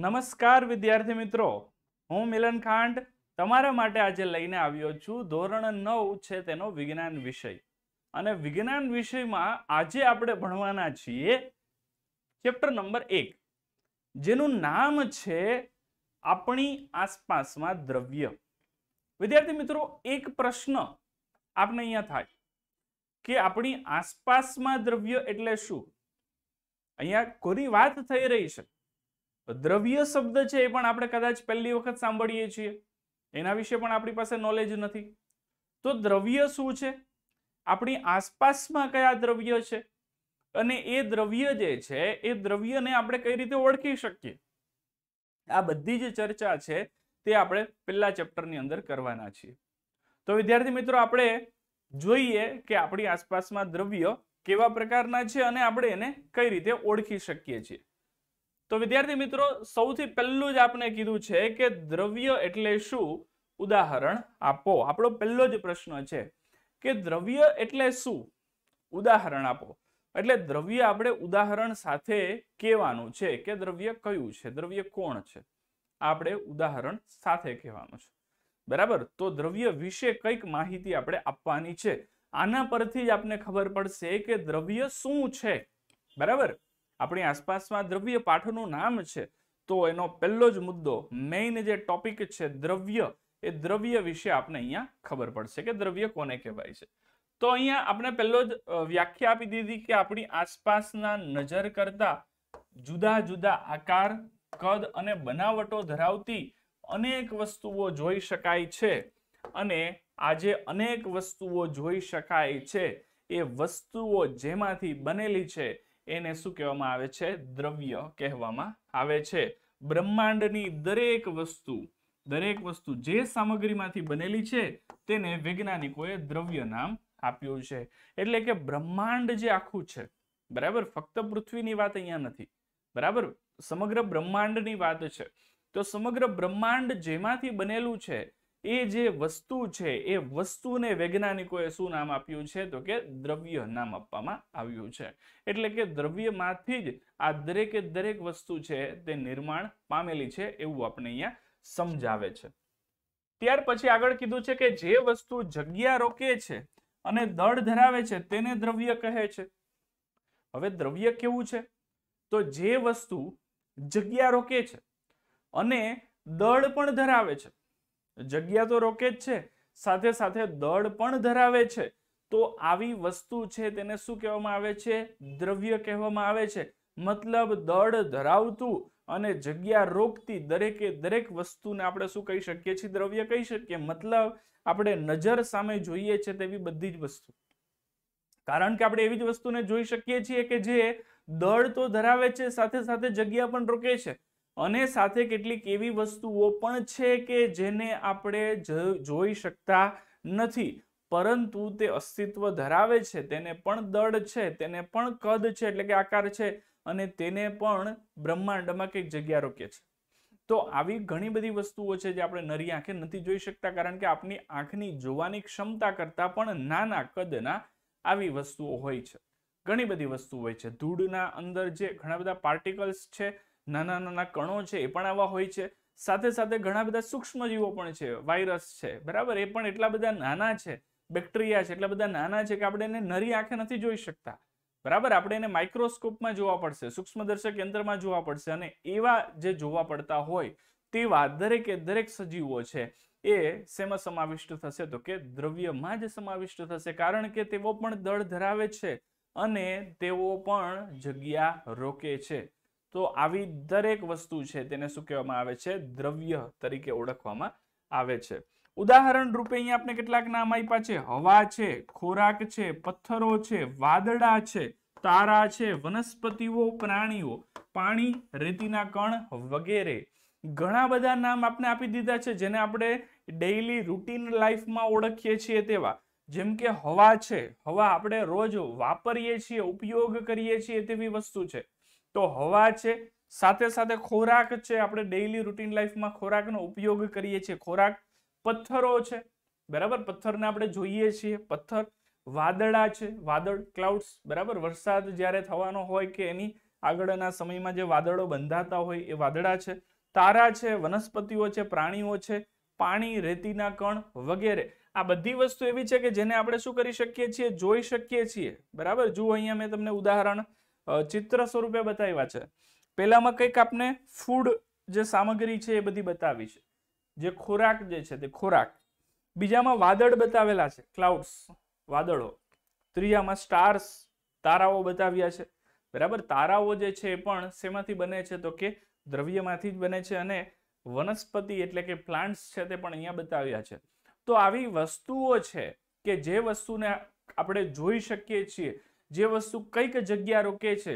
નમસ્કાર વિદ્યાર્થી મિત્રો હું મિલન ખાંડ તમારા માટે આજે લઈને આવ્યો છું ધોરણ નવ છે તેનો વિજ્ઞાન વિષય અને વિજ્ઞાન વિષયમાં આજે આપણે ભણવાના છીએ ચેપ્ટર નંબર એક જેનું નામ છે આપણી આસપાસમાં દ્રવ્ય વિદ્યાર્થી મિત્રો એક પ્રશ્ન આપને અહીંયા થાય કે આપણી આસપાસમાં દ્રવ્ય એટલે શું અહીંયા કોની વાત થઈ રહી છે દ્રવ્ય શબ્દ છે એ પણ આપણે કદાચ પહેલી વખત સાંભળીએ છીએ એના વિશે પણ આપણી પાસે નોલેજ નથી તો દ્રવ્ય શું છે આપણી આસપાસમાં કયા દ્રવ્ય છે અને એ દ્રવ્ય જે છે એ દ્રવ્યને આપણે કઈ રીતે ઓળખી શકીએ આ બધી જે ચર્ચા છે તે આપણે પહેલા ચેપ્ટરની અંદર કરવાના છીએ તો વિદ્યાર્થી મિત્રો આપણે જોઈએ કે આપણી આસપાસમાં દ્રવ્ય કેવા પ્રકારના છે અને આપણે એને કઈ રીતે ઓળખી શકીએ છીએ તો વિદ્યાર્થી મિત્રો સૌથી પહેલું જ આપણે કીધું છે કે દ્રવ્ય એટલે શું ઉદાહરણ આપો આપણો પહેલો જ પ્રશ્ન છે કે દ્રવ્ય એટલે શું ઉદાહરણ આપો એટલે દ્રવ્ય આપણે ઉદાહરણ સાથે કહેવાનું છે કે દ્રવ્ય કયું છે દ્રવ્ય કોણ છે આપણે ઉદાહરણ સાથે કહેવાનું છે બરાબર તો દ્રવ્ય વિશે કંઈક માહિતી આપણે આપવાની છે આના પરથી જ આપણે ખબર પડશે કે દ્રવ્ય શું છે બરાબર આપણી આસપાસમાં દ્રવ્ય પાઠનું નામ છે તો એનો પહેલો જ મુદ્દો મેઇન જે ટોપિક છે દ્રવ્ય એ દ્રવ્ય વિશે આપણે અહીંયા ખબર પડશે કે દ્રવ્ય કોને કહેવાય છે તો અહીંયા આપણે પહેલો જ વ્યાખ્યા આપી દીધી કે આપણી આસપાસના નજર કરતા જુદા જુદા આકાર કદ અને બનાવટો ધરાવતી અનેક વસ્તુઓ જોઈ શકાય છે અને આજે અનેક વસ્તુઓ જોઈ શકાય છે એ વસ્તુઓ જેમાંથી બનેલી છે એને શું કહેવામાં આવે છે દ્રવ્ય કહેવામાં આવે છે બ્રહ્માંડની દરેક વસ્તુ દરેક વસ્તુ જે સામગ્રીમાંથી બનેલી છે તેને વૈજ્ઞાનિકોએ દ્રવ્ય નામ આપ્યું છે એટલે કે બ્રહ્માંડ જે આખું છે બરાબર ફક્ત પૃથ્વીની વાત અહીંયા નથી બરાબર સમગ્ર બ્રહ્માંડની વાત છે તો સમગ્ર બ્રહ્માંડ જેમાંથી બનેલું છે એ જે વસ્તુ છે એ વસ્તુને વૈજ્ઞાનિકોએ શું નામ આપ્યું છે તો કે દ્રવ્ય નામ આપવામાં આવ્યું છે એટલે કે દ્રવ્યમાંથી જ આ દરેકે દરેક વસ્તુ છે તે નિર્માણ પામેલી છે એવું આપણે અહીંયા સમજાવે છે ત્યાર પછી આગળ કીધું છે કે જે વસ્તુ જગ્યા રોકે છે અને દળ ધરાવે છે તેને દ્રવ્ય કહે છે હવે દ્રવ્ય કેવું છે તો જે વસ્તુ જગ્યા રોકે છે અને દળ પણ ધરાવે છે જગ્યા તો રોકે જ છે સાથે સાથે દળ પણ ધરાવે છે તો આવી વસ્તુ છે તેને શું કહેવામાં આવે છે દ્રવ્ય કહેવામાં આવે છે મતલબ દળ ધરાવતું અને જગ્યા રોકતી દરેકે દરેક વસ્તુને આપણે શું કહી શકીએ છીએ દ્રવ્ય કહી શકીએ મતલબ આપણે નજર સામે જોઈએ છે તેવી બધી જ વસ્તુ કારણ કે આપણે એવી જ વસ્તુને જોઈ શકીએ છીએ કે જે દળ તો ધરાવે છે સાથે સાથે જગ્યા પણ રોકે છે અને સાથે કેટલીક એવી વસ્તુઓ પણ છે કે જેને આપણે જોઈ શકતા નથી પરંતુ તે અસ્તિત્વ ધરાવે છે તેને પણ દળ છે તેને પણ કદ છે એટલે કે આકાર છે અને તેને પણ બ્રહ્માંડમાં કંઈક જગ્યા રોકે છે તો આવી ઘણી બધી વસ્તુઓ છે જે આપણે નરી આંખે નથી જોઈ શકતા કારણ કે આપણી આંખની જોવાની ક્ષમતા કરતાં પણ નાના કદના આવી વસ્તુઓ હોય છે ઘણી બધી વસ્તુ હોય છે ધૂળના અંદર જે ઘણા બધા પાર્ટિકલ્સ છે નાના નાના કણો છે એ પણ આવા હોય છે સાથે સાથે ઘણા બધા સૂક્ષ્મજીવો પણ છે વાયરસ છે બરાબર એ પણ એટલા બધા નાના છે બેક્ટેરિયા છે એટલા બધા નાના છે કે આપણે એને નરી આંખે નથી જોઈ શકતા બરાબર આપણે એને માઇક્રોસ્કોપમાં જોવા પડશે સૂક્ષ્મદર્શક યંત્રમાં જોવા પડશે અને એવા જે જોવા પડતા હોય તેવા દરેકે દરેક સજીવો છે એ શેમાં સમાવિષ્ટ થશે તો કે દ્રવ્યમાં જ સમાવિષ્ટ થશે કારણ કે તેઓ પણ દળ ધરાવે છે અને તેઓ પણ જગ્યા રોકે છે તો આવી દરેક વસ્તુ છે તેને શું કહેવામાં આવે છે દ્રવ્ય તરીકે ઓળખવામાં આવે છે ઉદાહરણ રૂપે અહીંયા આપણે કેટલાક નામ આપ્યા છે હવા છે ખોરાક છે પથ્થરો છે વાદળા છે તારા છે વનસ્પતિઓ પ્રાણીઓ પાણી રેતીના કણ વગેરે ઘણા બધા નામ આપણે આપી દીધા છે જેને આપણે ડેઇલી રૂટીન લાઈફમાં ઓળખીએ છીએ તેવા જેમ કે હવા છે હવા આપણે રોજ વાપરીએ છીએ ઉપયોગ કરીએ છીએ તેવી વસ્તુ છે તો હવા છે સાથે સાથે ખોરાક છે આપણે ડેઇલી રૂટીન લાઈફમાં ખોરાકનો ઉપયોગ કરીએ છીએ ખોરાક પથ્થરો છે બરાબર પથ્થરને આપણે જોઈએ છીએ પથ્થર વાદળા છે વાદળ ક્લાઉડ્સ બરાબર વરસાદ જ્યારે થવાનો હોય કે એની આગળના સમયમાં જે વાદળો બંધાતા હોય એ વાદળા છે તારા છે વનસ્પતિઓ છે પ્રાણીઓ છે પાણી રેતીના કણ વગેરે આ બધી વસ્તુ એવી છે કે જેને આપણે શું કરી શકીએ છીએ જોઈ શકીએ છીએ બરાબર જુઓ અહીંયા મેં તમને ઉદાહરણ ચિત્ર સ્વરૂપે બતાવ્યા છે પહેલામાં કંઈક આપણે ફૂડ જે સામગ્રી છે એ બધી બતાવી છે જે ખોરાક જે છે તે ખોરાક બીજામાં વાદળ બતાવેલા છે ક્લાઉડ્સ વાદળો ત્રીજામાં સ્ટાર્સ તારાઓ બતાવ્યા છે બરાબર તારાઓ જે છે એ પણ શેમાંથી બને છે તો કે દ્રવ્યમાંથી જ બને છે અને વનસ્પતિ એટલે કે પ્લાન્ટ્સ છે તે પણ અહીંયા બતાવ્યા છે તો આવી વસ્તુઓ છે કે જે વસ્તુને આપણે જોઈ શકીએ છીએ જે વસ્તુ કઈક જગ્યા રોકે છે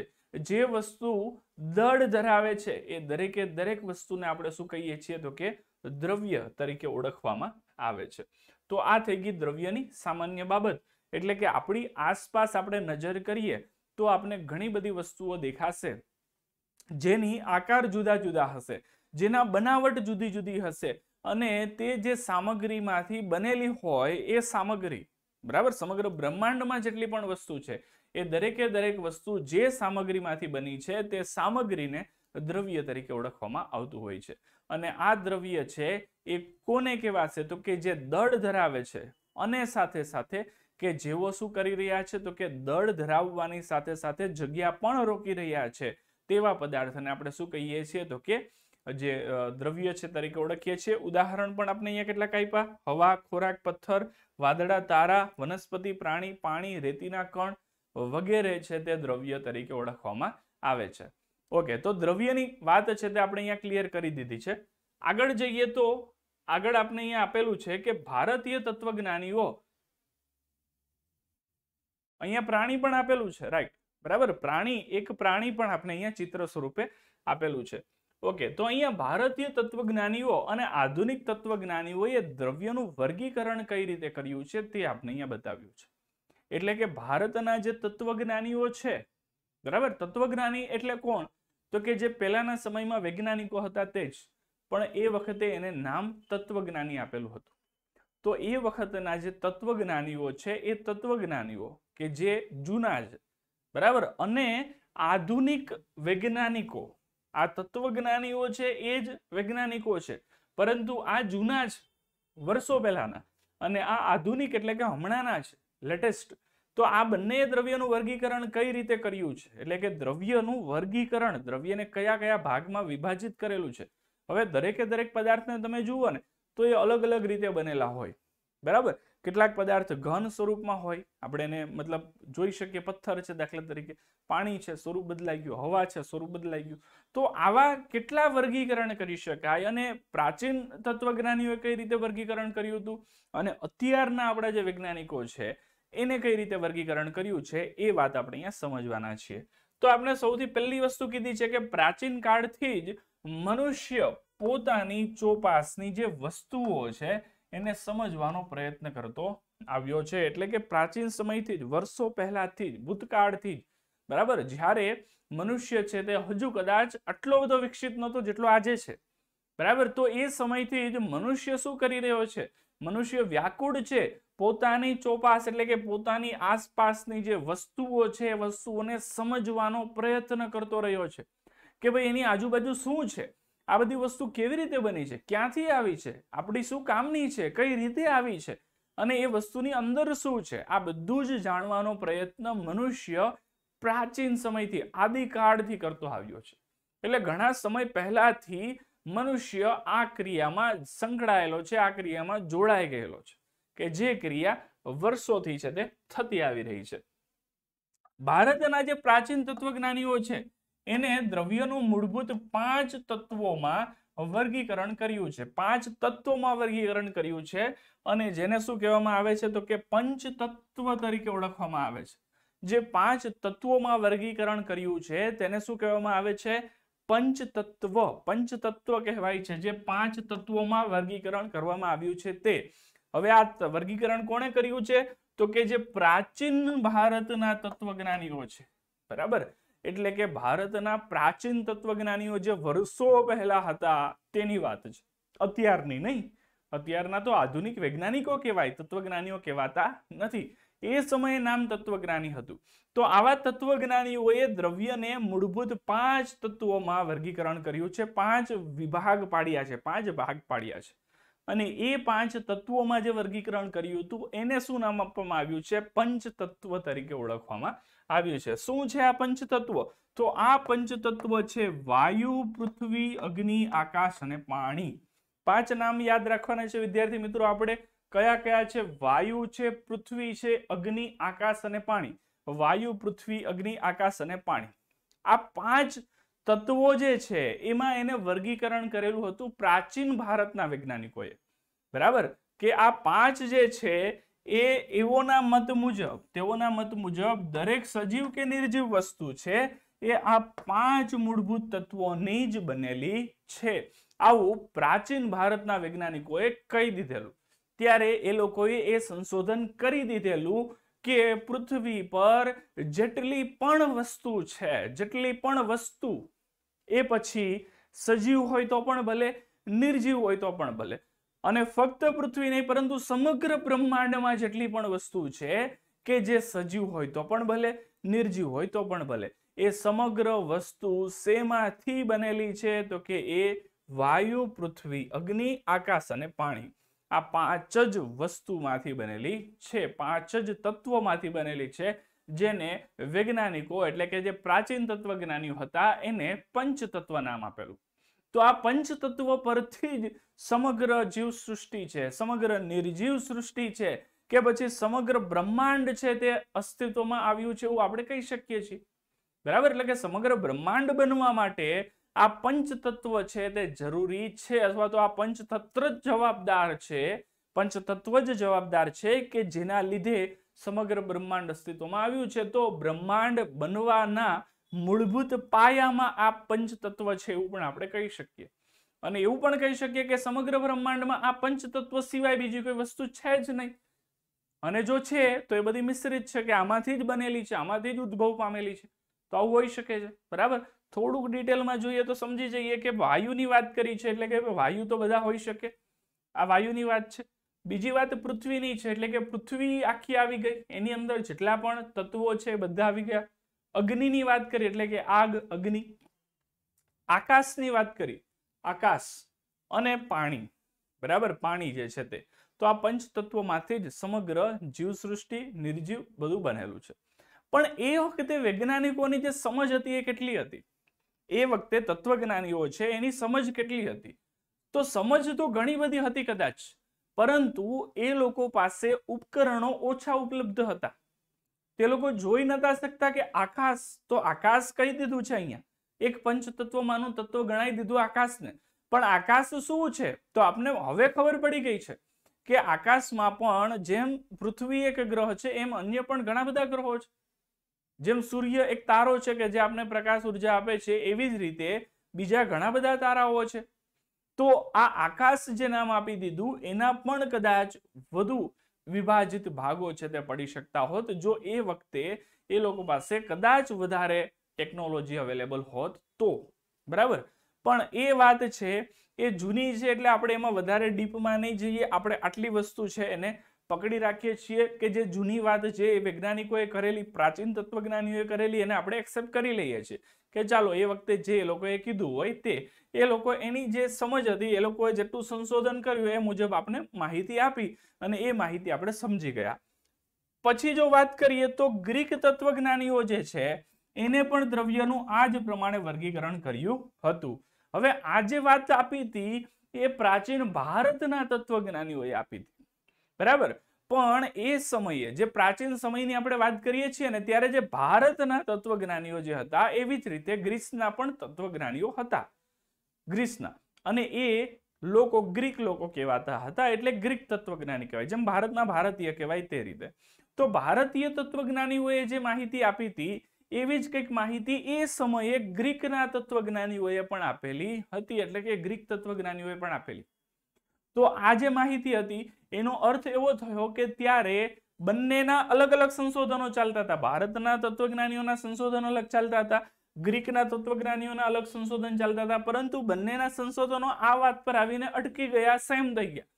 જે વસ્તુ દળ ધરાવે છે એ દરેકે દરેક વસ્તુને આપણે શું કહીએ છીએ તો કે દ્રવ્ય તરીકે ઓળખવામાં આવે છે તો આ થઈ ગઈ દ્રવ્યની સામાન્ય બાબત એટલે કે આપણી આસપાસ આપણે નજર કરીએ તો આપણે ઘણી બધી વસ્તુઓ દેખાશે જેની આકાર જુદા જુદા હશે જેના બનાવટ જુદી જુદી હશે અને તે જે સામગ્રીમાંથી બનેલી હોય એ સામગ્રી બરાબર સમગ્ર બ્રહ્માંડમાં જેટલી પણ વસ્તુ છે એ દરેકે દરેક વસ્તુ જે સામગ્રીમાંથી બની છે તે સામગ્રીને દ્રવ્ય તરીકે ઓળખવામાં આવતું હોય છે અને આ દ્રવ્ય છે એ કોને કહેવાશે તો કે જે દળ ધરાવે છે અને સાથે સાથે કે જેઓ શું કરી રહ્યા છે તો કે દળ ધરાવવાની સાથે સાથે જગ્યા પણ રોકી રહ્યા છે તેવા પદાર્થને આપણે શું કહીએ છીએ તો કે જે દ્રવ્ય છે તરીકે ઓળખીએ છીએ ઉદાહરણ પણ આપણે અહીંયા કેટલાક આપ્યા હવા ખોરાક પથ્થર વાદળા તારા વનસ્પતિ પ્રાણી પાણી રેતીના કણ વગેરે છે તે દ્રવ્ય તરીકે ઓળખવામાં આવે છે ઓકે તો દ્રવ્યની વાત છે તે આપણે અહીંયા ક્લિયર કરી દીધી છે આગળ જઈએ તો આગળ આપણે અહીંયા આપેલું છે કે ભારતીય તત્વજ્ઞાનીઓ અહીંયા પ્રાણી પણ આપેલું છે રાઈટ બરાબર પ્રાણી એક પ્રાણી પણ આપણે અહીંયા ચિત્ર સ્વરૂપે આપેલું છે ઓકે તો અહીંયા ભારતીય તત્વજ્ઞાનીઓ અને આધુનિક તત્વજ્ઞાનીઓએ દ્રવ્યનું વર્ગીકરણ કઈ રીતે કર્યું છે તે આપણે અહીંયા બતાવ્યું છે એટલે કે ભારતના જે તત્વજ્ઞાનીઓ છે બરાબર તત્વજ્ઞાની એટલે કોણ તો કે જે પહેલાના સમયમાં વૈજ્ઞાનિકો હતા તે જ પણ એ વખતે એને નામ તત્વજ્ઞાની આપેલું હતું તો એ વખતના જે તત્વજ્ઞાનીઓ છે એ તત્વજ્ઞાનીઓ કે જે જૂના જ બરાબર અને આધુનિક વૈજ્ઞાનિકો આ તત્વજ્ઞાનીઓ છે એ જ વૈજ્ઞાનિકો છે પરંતુ આ જૂના જ વર્ષો પહેલાના અને આ આધુનિક એટલે કે હમણાંના છે લેટેસ્ટ તો આ બંને દ્રવ્યનું વર્ગીકરણ કઈ રીતે કર્યું છે એટલે કે દ્રવ્યનું વર્ગીકરણ દ્રવ્યને કયા કયા ભાગમાં વિભાજિત કરેલું છે હવે દરેકે દરેક પદાર્થને તમે જુઓ ને તો એ અલગ અલગ રીતે બનેલા હોય બરાબર કેટલાક પદાર્થ ઘન સ્વરૂપમાં હોય આપણે એને મતલબ જોઈ શકીએ પથ્થર છે દાખલા તરીકે પાણી છે સ્વરૂપ બદલાઈ ગયું હવા છે સ્વરૂપ બદલાઈ ગયું તો આવા કેટલા વર્ગીકરણ કરી શકાય અને પ્રાચીન તત્વજ્ઞાનીઓએ કઈ રીતે વર્ગીકરણ કર્યું હતું અને અત્યારના આપણા જે વૈજ્ઞાનિકો છે એને કઈ રીતે વર્ગીકરણ કર્યું છે એ વાત આપણે અહીંયા સમજવાના છીએ તો આપણે સૌથી પહેલી વસ્તુ કીધી છે કે પ્રાચીન કાળથી જ મનુષ્ય પોતાની ચોપાસની જે વસ્તુઓ છે એને સમજવાનો પ્રયત્ન કરતો આવ્યો છે એટલે કે પ્રાચીન સમયથી જ વર્ષો પહેલાથી જ ભૂતકાળથી જ બરાબર જ્યારે મનુષ્ય છે તે હજુ કદાચ આટલો બધો વિકસિત નહોતો જેટલો આજે છે બરાબર તો એ સમયથી જ મનુષ્ય શું કરી રહ્યો છે મનુષ્ય વ્યાકુળ છે પોતાની ચોપાસ એટલે કે પોતાની આસપાસની જે વસ્તુઓ છે એ વસ્તુઓને સમજવાનો પ્રયત્ન કરતો રહ્યો છે કે ભાઈ એની આજુબાજુ શું છે આ બધી વસ્તુ કેવી રીતે બની છે ક્યાંથી આવી છે આપણી શું કામની છે કઈ રીતે આવી છે અને એ વસ્તુની અંદર શું છે આ બધું જ જાણવાનો પ્રયત્ન મનુષ્ય પ્રાચીન સમયથી આદિકાળથી કરતો આવ્યો છે એટલે ઘણા સમય પહેલાથી મનુષ્ય આ ક્રિયામાં સંકળાયેલો છે આ ક્રિયામાં જોડાઈ ગયેલો છે કે જે ક્રિયા વર્ષોથી છે તે થતી આવી રહી છે ભારતના જે પ્રાચીન તત્વજ્ઞાનીઓ છે એને દ્રવ્યનું મૂળભૂત પાંચ તત્વોમાં વર્ગીકરણ કર્યું છે પાંચ તત્વોમાં વર્ગીકરણ કર્યું છે અને જેને શું કહેવામાં આવે છે તો કે પંચ તત્વ તરીકે ઓળખવામાં આવે છે જે પાંચ તત્વોમાં વર્ગીકરણ કર્યું છે તેને શું કહેવામાં આવે છે પંચ તત્વ પંચ તત્વ કહેવાય છે જે પાંચ તત્વોમાં વર્ગીકરણ કરવામાં આવ્યું છે તે હવે આ વર્ગીકરણ કોણે કર્યું છે તો કે જે પ્રાચીન ભારતના તત્વજ્ઞાનીઓ છે બરાબર એટલે કે ભારતના પ્રાચીન તત્વજ્ઞાનીઓ જે વર્ષો પહેલા હતા તેની વાત છે અત્યારની નહીં અત્યારના તો આધુનિક વૈજ્ઞાનિકો કહેવાય તત્વજ્ઞાનીઓ કહેવાતા નથી એ સમયે નામ તત્વજ્ઞાની હતું તો આવા તત્વજ્ઞાનીઓએ દ્રવ્યને મૂળભૂત પાંચ તત્વોમાં વર્ગીકરણ કર્યું છે પાંચ વિભાગ પાડ્યા છે પાંચ ભાગ પાડ્યા છે અને એ પાંચ તત્વોમાં જે વર્ગીકરણ કર્યું હતું એને શું નામ આપવામાં આવ્યું છે પંચતત્વ તરીકે ઓળખવામાં આવ્યું છે શું છે આ પંચતત્વ તો આ પંચતત્વ છે વાયુ પૃથ્વી અગ્નિ આકાશ અને પાણી પાંચ નામ યાદ રાખવાના છે વિદ્યાર્થી મિત્રો આપણે કયા કયા છે વાયુ છે પૃથ્વી છે અગ્નિ આકાશ અને પાણી વાયુ પૃથ્વી અગ્નિ આકાશ અને પાણી આ પાંચ તત્વો જે છે એમાં એને વર્ગીકરણ કરેલું હતું પ્રાચીન ભારતના વૈજ્ઞાનિકોએ બરાબર કે આ પાંચ જે છે એ એવોના મત મુજબ તેઓના મત મુજબ દરેક સજીવ કે નિર્જીવ વસ્તુ છે એ આ પાંચ મૂળભૂત તત્વોની જ બનેલી છે આવું પ્રાચીન ભારતના વૈજ્ઞાનિકોએ કહી દીધેલું ત્યારે એ લોકોએ એ સંશોધન કરી દીધેલું કે પૃથ્વી પર જેટલી પણ વસ્તુ છે જેટલી પણ વસ્તુ એ પછી સજીવ હોય તો પણ ભલે નિર્જીવ હોય તો પણ ભલે અને ફક્ત પૃથ્વી નહીં પરંતુ સમગ્ર બ્રહ્માંડમાં જેટલી પણ વસ્તુ છે કે જે સજીવ હોય તો પણ ભલે નિર્જીવ હોય તો પણ ભલે એ સમગ્ર વસ્તુ શેમાંથી બનેલી છે તો કે એ વાયુ પૃથ્વી અગ્નિ આકાશ અને પાણી આ પાંચ જ વસ્તુમાંથી બનેલી છે પાંચ જ તત્વોમાંથી બનેલી છે જેને વૈજ્ઞાનિકો એટલે કે જે પ્રાચીન તત્વજ્ઞાનીઓ હતા એને પંચતત્વ નામ આપેલું તો આ પંચતત્વ પરથી જ સમગ્ર જીવ સૃષ્ટિ છે સમગ્ર નિર્જીવ સૃષ્ટિ છે કે પછી સમગ્ર બ્રહ્માંડ છે તે અસ્તિત્વમાં આવ્યું છે એવું આપણે કહી શકીએ છીએ બરાબર એટલે કે સમગ્ર બ્રહ્માંડ બનવા માટે આ પંચતત્વ છે તે જરૂરી છે અથવા તો આ પંચતત્વ જ જવાબદાર છે પંચતત્વ જ જવાબદાર છે કે જેના લીધે સમગ્ર બ્રહ્માંડ અસ્તિત્વમાં આવ્યું છે તો બ્રહ્માંડ બનવાના મૂળભૂત પાયામાં આ પંચ તત્વ છે એવું પણ આપણે કહી શકીએ અને એવું પણ કહી શકીએ કે સમગ્ર બ્રહ્માંડમાં આ પંચ તત્વ સિવાય બીજી કોઈ વસ્તુ છે જ નહીં અને જો છે તો એ બધી મિશ્રિત છે કે આમાંથી જ બનેલી છે આમાંથી જ ઉદ્ભવ પામેલી છે તો આવું હોઈ શકે છે બરાબર થોડુંક ડિટેલમાં જોઈએ તો સમજી જઈએ કે વાયુની વાત કરી છે એટલે કે વાયુ તો બધા હોઈ શકે આ વાયુની વાત છે બીજી વાત પૃથ્વીની છે એટલે કે પૃથ્વી આખી આવી ગઈ એની અંદર જેટલા પણ તત્વો છે બધા આવી ગયા અગ્નિની વાત કરી એટલે કે આગ અગ્નિ આકાશની વાત કરી આકાશ અને પાણી બરાબર પાણી જે છે તે તો આ પંચ તત્વોમાંથી જ સમગ્ર જીવસૃષ્ટિ નિર્જીવ બધું બનેલું છે પણ એ વખતે વૈજ્ઞાનિકોની જે સમજ હતી એ કેટલી હતી એ વખતે તત્વજ્ઞાનીઓ છે એની સમજ કેટલી હતી તો સમજ તો ઘણી બધી હતી કદાચ પરંતુ એ લોકો પાસે ઉપકરણો ઓછા ઉપલબ્ધ હતા તે લોકો જોઈ નતા શકતા કે આકાશ તો આકાશ કહી દીધું છે અહીંયા એક પંચતત્વમાંનું તત્વ ગણાઈ દીધું આકાશને પણ આકાશ શું છે તો આપને હવે ખબર પડી ગઈ છે કે આકાશમાં પણ જેમ પૃથ્વી એક ગ્રહ છે એમ અન્ય પણ ઘણા બધા ગ્રહો છે જેમ સૂર્ય એક તારો છે કે જે આપણે પ્રકાશ ઉર્જા આપે છે એવી જ રીતે બીજા ઘણા બધા તારાઓ છે તો આ આકાશ જે નામ આપી દીધું એના પણ કદાચ વધુ વિભાજિત ભાગો છે તે પડી શકતા હોત જો એ વખતે એ લોકો પાસે કદાચ વધારે ટેકનોલોજી અવેલેબલ હોત તો બરાબર પણ એ વાત છે એ જૂની છે એટલે આપણે એમાં વધારે ડીપમાં નહીં જઈએ આપણે આટલી વસ્તુ છે એને પકડી રાખીએ છીએ કે જે જૂની વાત છે એ વૈજ્ઞાનિકોએ કરેલી પ્રાચીન તત્વજ્ઞાનીઓએ કરેલી એને આપણે એક્સેપ્ટ કરી લઈએ છીએ કે ચાલો એ વખતે જે લોકોએ કીધું હોય તે એ લોકો એની જે સમજ હતી એ લોકોએ જેટલું સંશોધન કર્યું એ મુજબ આપણે માહિતી આપી અને એ માહિતી આપણે સમજી ગયા પછી જો વાત કરીએ તો ગ્રીક તત્વજ્ઞાનીઓ જે છે એને પણ દ્રવ્યનું આ જ પ્રમાણે વર્ગીકરણ કર્યું હતું હવે આ જે વાત આપી હતી એ પ્રાચીન ભારતના તત્વજ્ઞાનીઓએ આપી હતી બરાબર પણ એ સમયે જે પ્રાચીન સમયની આપણે વાત કરીએ છીએ ને ત્યારે જે ભારતના તત્વજ્ઞાનીઓ જે હતા એવી જ રીતે ગ્રીસના પણ તત્વજ્ઞાનીઓ હતા ગ્રીસના અને એ લોકો ગ્રીક લોકો કહેવાતા હતા એટલે ગ્રીક તત્વજ્ઞાની કહેવાય જેમ ભારતના ભારતીય કહેવાય તે રીતે તો ભારતીય તત્વજ્ઞાનીઓએ જે માહિતી આપી હતી એવી જ કંઈક માહિતી એ સમયે ગ્રીકના તત્વજ્ઞાનીઓએ પણ આપેલી હતી એટલે કે ગ્રીક તત્વજ્ઞાનીઓએ પણ આપેલી તો આ જે માહિતી હતી એનો અર્થ એવો થયો કે ત્યારે બંનેના અલગ અલગ સંશોધનો ચાલતા હતા ભારતના તત્વજ્ઞાનીઓના સંશોધનો અલગ ચાલતા હતા ગ્રીકના તત્વજ્ઞાનીઓના અલગ સંશોધન ચાલતા હતા પરંતુ બંનેના સંશોધનો આ વાત પર આવીને અટકી ગયા સેમ થઈ ગયા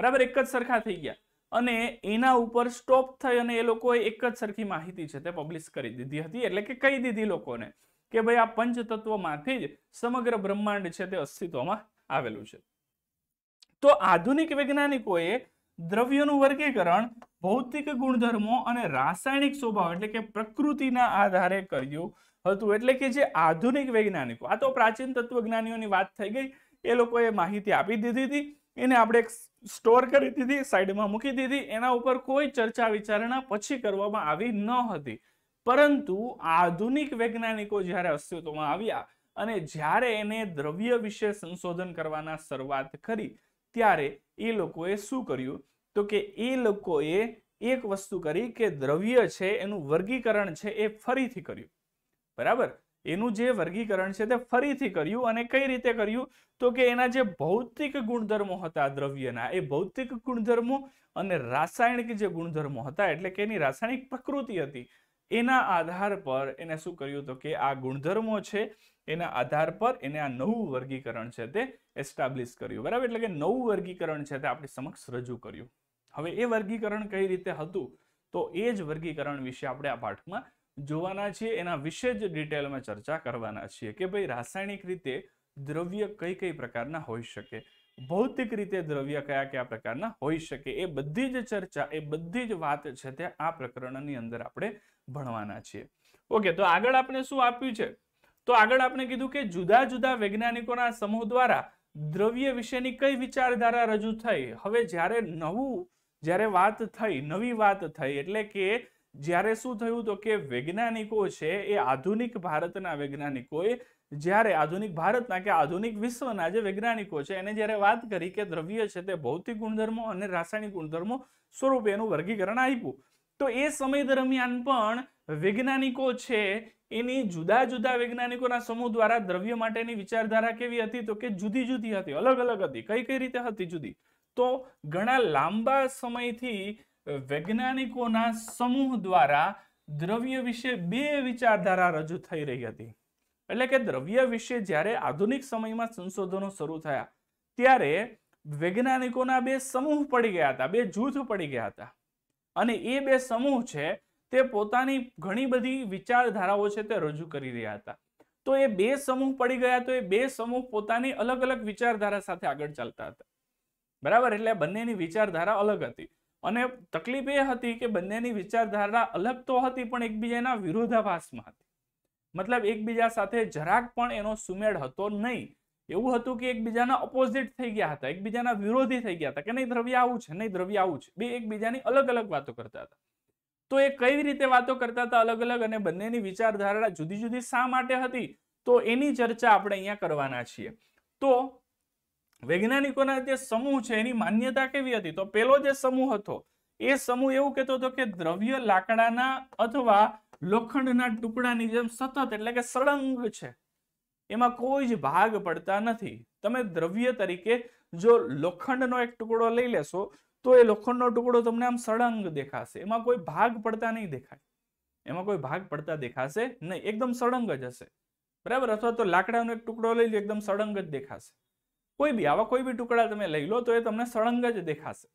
બરાબર એક જ સરખા થઈ ગયા અને એના ઉપર સ્ટોપ થઈ અને એ લોકોએ એક જ સરખી માહિતી છે તે પબ્લિશ કરી દીધી હતી એટલે કે કહી દીધી લોકોને કે ભાઈ આ પંચતત્વમાંથી જ સમગ્ર બ્રહ્માંડ છે તે અસ્તિત્વમાં આવેલું છે તો આધુનિક વૈજ્ઞાનિકોએ દ્રવ્યોનું વર્ગીકરણ ભૌતિક ગુણધર્મો અને રાસાયણિક સ્વભાવ એટલે કે પ્રકૃતિના આધારે કર્યું હતું એટલે કે જે આધુનિક વૈજ્ઞાનિકો આ તો પ્રાચીન તત્વજ્ઞાનીઓની વાત થઈ ગઈ એ લોકોએ માહિતી આપી દીધી હતી એને આપણે સ્ટોર કરી દીધી સાઈડમાં મૂકી દીધી એના ઉપર કોઈ ચર્ચા વિચારણા પછી કરવામાં આવી ન હતી પરંતુ આધુનિક વૈજ્ઞાનિકો જ્યારે અસ્તિત્વમાં આવ્યા અને જ્યારે એને દ્રવ્ય વિશે સંશોધન કરવાના શરૂઆત કરી ત્યારે એ લોકોએ શું કર્યું તો કે એ લોકોએ એક વસ્તુ કરી કે દ્રવ્ય છે એનું વર્ગીકરણ છે એ ફરીથી કર્યું બરાબર એનું જે વર્ગીકરણ છે તે ફરીથી કર્યું અને કઈ રીતે કર્યું તો કે એના જે ભૌતિક ગુણધર્મો હતા દ્રવ્યના એ ભૌતિક ગુણધર્મો અને રાસાયણિક જે ગુણધર્મો હતા એટલે કે એની રાસાયણિક પ્રકૃતિ હતી એના આધાર પર એને શું કર્યું તો કે આ ગુણધર્મો છે એના આધાર પર એને આ નવું વર્ગીકરણ છે તે એસ્ટાબ્લિશ કર્યું બરાબર એટલે કે નવું વર્ગીકરણ છે તે આપણી સમક્ષ રજૂ કર્યું હવે એ વર્ગીકરણ કઈ રીતે હતું તો એ જ વર્ગીકરણ વિશે આપણે આ પાઠમાં જોવાના છીએ એના વિશે જ ડિટેલમાં ચર્ચા કરવાના છીએ કે ભાઈ રાસાયણિક રીતે દ્રવ્ય કઈ કઈ પ્રકારના હોઈ શકે ભૌતિક રીતે દ્રવ્ય કયા કયા પ્રકારના હોઈ શકે એ બધી જ ચર્ચા એ બધી જ વાત છે તે આ પ્રકરણની અંદર આપણે ભણવાના છીએ ઓકે તો આગળ આપણે શું આપ્યું છે તો આગળ આપણે કીધું કે જુદા જુદા વૈજ્ઞાનિકોના સમૂહ દ્વારા દ્રવ્ય વિશેની કઈ વિચારધારા રજૂ થઈ હવે જ્યારે નવું જ્યારે વાત થઈ નવી વાત થઈ એટલે કે જ્યારે શું થયું તો કે વૈજ્ઞાનિકો છે એ આધુનિક ભારતના વૈજ્ઞાનિકોએ જ્યારે આધુનિક ભારતના કે આધુનિક વિશ્વના જે વૈજ્ઞાનિકો છે એને જ્યારે વાત કરી કે દ્રવ્ય છે તે ભૌતિક ગુણધર્મો અને રાસાયણિક ગુણધર્મો સ્વરૂપે એનું વર્ગીકરણ આપ્યું તો એ સમય દરમિયાન પણ વૈજ્ઞાનિકો છે એની જુદા જુદા વૈજ્ઞાનિકોના સમૂહ દ્વારા દ્રવ્ય માટેની વિચારધારા કેવી હતી તો કે જુદી જુદી હતી અલગ અલગ હતી કઈ કઈ રીતે હતી જુદી તો ઘણા લાંબા સમયથી વૈજ્ઞાનિકોના સમૂહ દ્વારા દ્રવ્ય વિશે બે વિચારધારા રજૂ થઈ રહી હતી એટલે કે દ્રવ્ય વિશે જ્યારે આધુનિક સમયમાં સંશોધનો શરૂ થયા ત્યારે વૈજ્ઞાનિકોના બે સમૂહ પડી ગયા હતા બે જૂથ પડી ગયા હતા અને એ બે સમૂહ છે તે પોતાની ઘણી બધી વિચારધારાઓ છે તે રજૂ કરી રહ્યા હતા તો એ બે સમૂહ પડી ગયા તો એ બે સમૂહ પોતાની અલગ અલગ વિચારધારા સાથે આગળ ચાલતા હતા બરાબર એટલે બંનેની વિચારધારા અલગ હતી અને તકલીફ એ હતી કે બંનેની વિચારધારા અલગ તો હતી પણ એકબીજાના વિરોધાભાસમાં હતી મતલબ એકબીજા સાથે જરાક પણ એનો સુમેળ હતો નહીં એવું હતું કે એકબીજાના ઓપોઝિટ થઈ ગયા હતા એકબીજાના વિરોધી થઈ ગયા હતા કે નહીં દ્રવ્ય આવું છે નહીં દ્રવ્ય આવું છે બે એકબીજાની અલગ અલગ વાતો કરતા હતા તો એ કઈ રીતે વાતો કરતા હતા અલગ અલગ અને બંનેની વિચારધારા જુદી જુદી શા માટે હતી તો એની ચર્ચા આપણે અહીંયા કરવાના છીએ તો વૈજ્ઞાનિકોના જે સમૂહ છે એની માન્યતા કેવી હતી તો પેલો જે સમૂહ હતો એ સમૂહ એવું કહેતો હતો કે દ્રવ્ય લાકડાના અથવા લોખંડના ટુકડાની જેમ સતત એટલે કે સળંગ છે એમાં કોઈ જ ભાગ પડતા નથી તમે દ્રવ્ય તરીકે જો લોખંડનો એક ટુકડો લઈ લેશો તો એ લોખંડનો ટુકડો તમને આમ સળંગ દેખાશે એમાં કોઈ ભાગ પડતા નહીં દેખાય એમાં કોઈ ભાગ પડતા દેખાશે નહીં એકદમ સળંગ જ હશે બરાબર અથવા તો લાકડાનો એક ટુકડો લઈ લો એકદમ સળંગ જ દેખાશે કોઈ બી આવા કોઈ બી ટુકડા તમે લઈ લો તો એ તમને સળંગ જ દેખાશે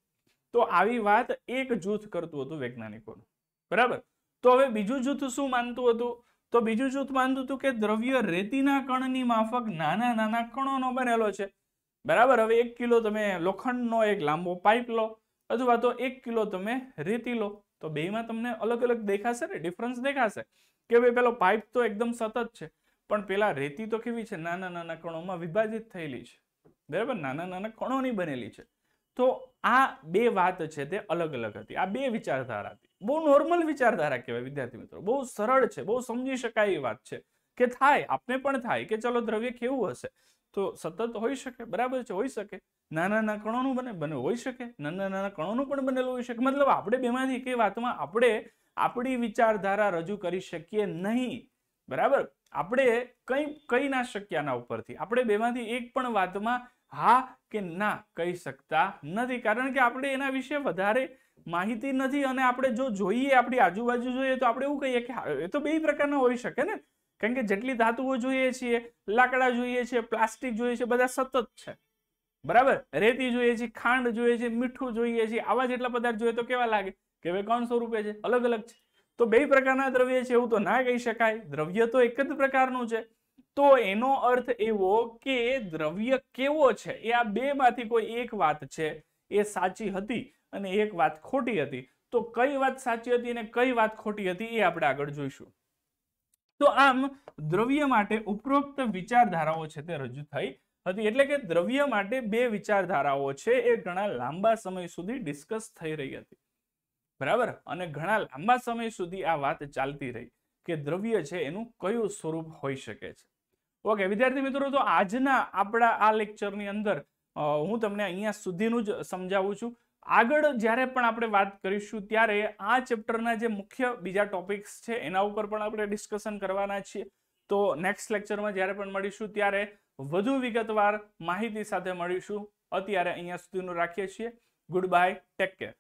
તો આવી વાત એક જૂથ કરતું હતું વૈજ્ઞાનિકોનું બરાબર તો હવે બીજું જૂથ શું માનતું હતું તો બીજું જૂથ માનતું હતું કે દ્રવ્ય રેતીના કણની માફક નાના નાના કણોનો બનેલો છે બરાબર હવે એક કિલો તમે લોખંડનો એક લાંબો પાઇપ લો અથવા તો એક કિલો તમે રેતી લો તો બેમાં તમને અલગ અલગ દેખાશે ને ડિફરન્સ દેખાશે કે ભાઈ પેલો પાઇપ તો એકદમ સતત છે પણ પેલા રેતી તો કેવી છે નાના નાના કણોમાં વિભાજિત થયેલી છે બરાબર નાના નાના કણોની બનેલી છે તો આ બે વાત છે તે અલગ અલગ હતી આ બે વિચારધારા હતી બહુ નોર્મલ વિચારધારા કહેવાય વિદ્યાર્થી મિત્રો બહુ સરળ છે બહુ સમજી શકાય એ વાત છે કે થાય આપને પણ થાય કે ચલો દ્રવ્ય કેવું હશે તો સતત હોઈ શકે બરાબર છે હોઈ શકે નાના નાના કણોનું બને બને હોઈ શકે નાના નાના કણોનું પણ બનેલું હોઈ શકે મતલબ આપણે બેમાંથી કે વાતમાં આપણે આપણી વિચારધારા રજૂ કરી શકીએ નહીં બરાબર આપણે કંઈ કહી ના શકીએ આના ઉપરથી આપણે બેમાંથી એક પણ વાતમાં હા કે ના કહી શકતા નથી કારણ કે આપણે એના વિશે વધારે માહિતી નથી અને આપણે જો જોઈએ આપણી આજુબાજુ જોઈએ તો આપણે એવું કહીએ કે એ તો બે પ્રકારના હોઈ શકે ને કારણ કે જેટલી ધાતુઓ જોઈએ છીએ લાકડા જોઈએ છે પ્લાસ્ટિક જોઈએ છે બધા સતત છે બરાબર રેતી જોઈએ છે ખાંડ જોઈએ છે મીઠું જોઈએ છે આવા જેટલા પદાર્થ જોઈએ તો કેવા લાગે કે ભાઈ કોણ સ્વરૂપે છે અલગ અલગ છે તો બે પ્રકારના દ્રવ્ય છે એવું તો ના કહી શકાય દ્રવ્ય તો એક જ પ્રકારનું છે તો એનો અર્થ એવો કે દ્રવ્ય કેવો છે એ આ બેમાંથી કોઈ એક વાત છે એ સાચી હતી અને એક વાત ખોટી હતી તો કઈ વાત સાચી હતી અને કઈ વાત ખોટી હતી એ આપણે આગળ જોઈશું તો આમ દ્રવ્ય માટે ઉપરોક્ત વિચારધારાઓ છે તે રજૂ થઈ હતી એટલે કે દ્રવ્ય માટે બે વિચારધારાઓ છે એ ઘણા લાંબા સમય સુધી ડિસ્કસ થઈ રહી હતી બરાબર અને ઘણા લાંબા સમય સુધી આ વાત ચાલતી રહી કે દ્રવ્ય છે એનું કયું સ્વરૂપ હોઈ શકે છે ઓકે વિદ્યાર્થી મિત્રો તો આજના આપણા આ લેક્ચરની અંદર હું તમને અહીંયા સુધીનું જ સમજાવું છું આગળ જ્યારે પણ આપણે વાત કરીશું ત્યારે આ ચેપ્ટરના જે મુખ્ય બીજા ટોપિક્સ છે એના ઉપર પણ આપણે ડિસ્કશન કરવાના છીએ તો નેક્સ્ટ લેક્ચરમાં જ્યારે પણ મળીશું ત્યારે વધુ વિગતવાર માહિતી સાથે મળીશું અત્યારે અહીંયા સુધીનું રાખીએ છીએ ગુડ બાય ટેક કેર